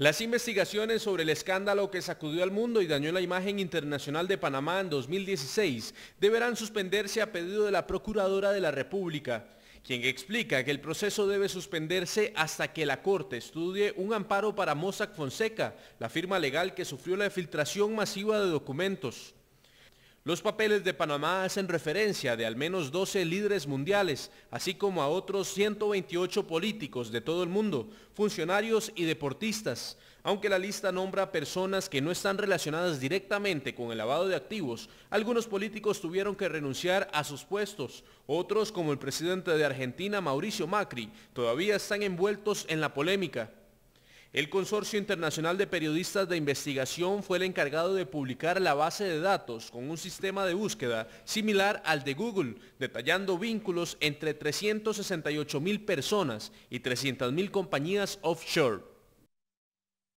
Las investigaciones sobre el escándalo que sacudió al mundo y dañó la imagen internacional de Panamá en 2016 deberán suspenderse a pedido de la Procuradora de la República, quien explica que el proceso debe suspenderse hasta que la Corte estudie un amparo para Mossack Fonseca, la firma legal que sufrió la filtración masiva de documentos. Los papeles de Panamá hacen referencia de al menos 12 líderes mundiales, así como a otros 128 políticos de todo el mundo, funcionarios y deportistas. Aunque la lista nombra personas que no están relacionadas directamente con el lavado de activos, algunos políticos tuvieron que renunciar a sus puestos. Otros, como el presidente de Argentina, Mauricio Macri, todavía están envueltos en la polémica. El Consorcio Internacional de Periodistas de Investigación fue el encargado de publicar la base de datos con un sistema de búsqueda similar al de Google, detallando vínculos entre 368 mil personas y 300 mil compañías offshore.